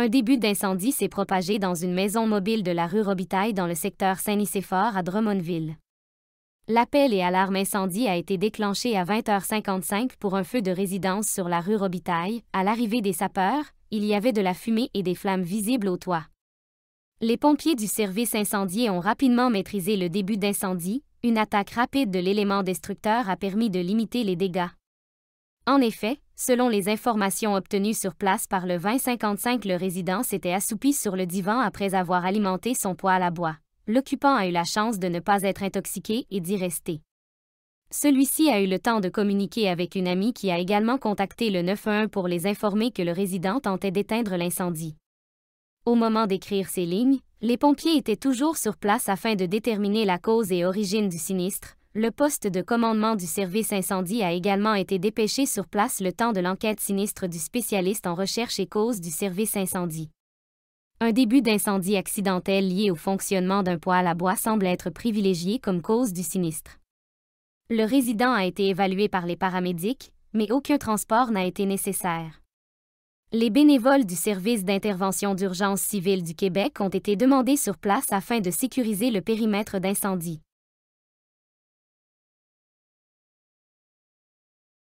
Un début d'incendie s'est propagé dans une maison mobile de la rue Robitaille dans le secteur Saint-Nicéphore à Drummondville. L'appel et alarme incendie a été déclenché à 20h55 pour un feu de résidence sur la rue Robitaille. À l'arrivée des sapeurs, il y avait de la fumée et des flammes visibles au toit. Les pompiers du service incendié ont rapidement maîtrisé le début d'incendie, une attaque rapide de l'élément destructeur a permis de limiter les dégâts. En effet, Selon les informations obtenues sur place par le 2055, le résident s'était assoupi sur le divan après avoir alimenté son poêle à bois. L'occupant a eu la chance de ne pas être intoxiqué et d'y rester. Celui-ci a eu le temps de communiquer avec une amie qui a également contacté le 911 pour les informer que le résident tentait d'éteindre l'incendie. Au moment d'écrire ces lignes, les pompiers étaient toujours sur place afin de déterminer la cause et origine du sinistre, le poste de commandement du service incendie a également été dépêché sur place le temps de l'enquête sinistre du spécialiste en recherche et cause du service incendie. Un début d'incendie accidentel lié au fonctionnement d'un poêle à bois semble être privilégié comme cause du sinistre. Le résident a été évalué par les paramédics, mais aucun transport n'a été nécessaire. Les bénévoles du service d'intervention d'urgence civile du Québec ont été demandés sur place afin de sécuriser le périmètre d'incendie.